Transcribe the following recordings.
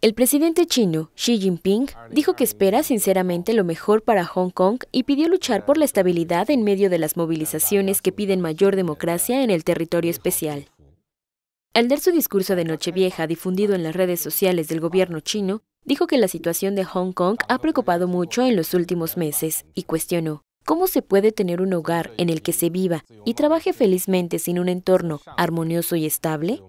El presidente chino, Xi Jinping, dijo que espera sinceramente lo mejor para Hong Kong y pidió luchar por la estabilidad en medio de las movilizaciones que piden mayor democracia en el territorio especial. Al dar su discurso de Nochevieja difundido en las redes sociales del gobierno chino, dijo que la situación de Hong Kong ha preocupado mucho en los últimos meses y cuestionó cómo se puede tener un hogar en el que se viva y trabaje felizmente sin un entorno armonioso y estable.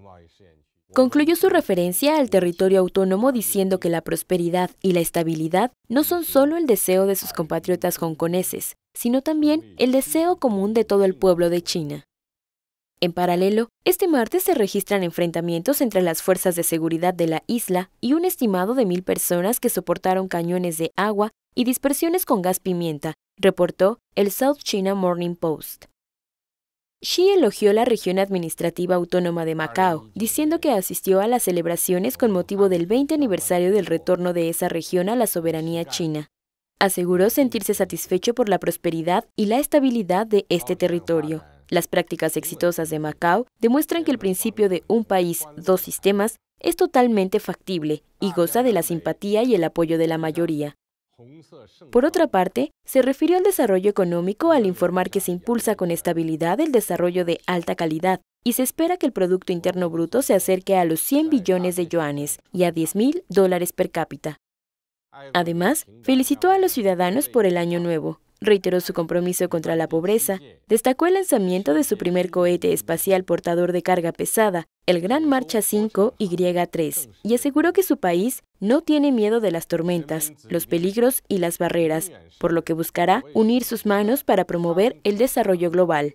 Concluyó su referencia al territorio autónomo diciendo que la prosperidad y la estabilidad no son solo el deseo de sus compatriotas hongkoneses, sino también el deseo común de todo el pueblo de China. En paralelo, este martes se registran enfrentamientos entre las fuerzas de seguridad de la isla y un estimado de mil personas que soportaron cañones de agua y dispersiones con gas pimienta, reportó el South China Morning Post. Xi elogió la región administrativa autónoma de Macao, diciendo que asistió a las celebraciones con motivo del 20 aniversario del retorno de esa región a la soberanía china. Aseguró sentirse satisfecho por la prosperidad y la estabilidad de este territorio. Las prácticas exitosas de Macao demuestran que el principio de un país, dos sistemas es totalmente factible y goza de la simpatía y el apoyo de la mayoría. Por otra parte, se refirió al desarrollo económico al informar que se impulsa con estabilidad el desarrollo de alta calidad y se espera que el Producto Interno Bruto se acerque a los 100 billones de yuanes y a 10 mil dólares per cápita. Además, felicitó a los ciudadanos por el año nuevo, Reiteró su compromiso contra la pobreza, destacó el lanzamiento de su primer cohete espacial portador de carga pesada, el Gran Marcha 5 Y3, y aseguró que su país no tiene miedo de las tormentas, los peligros y las barreras, por lo que buscará unir sus manos para promover el desarrollo global.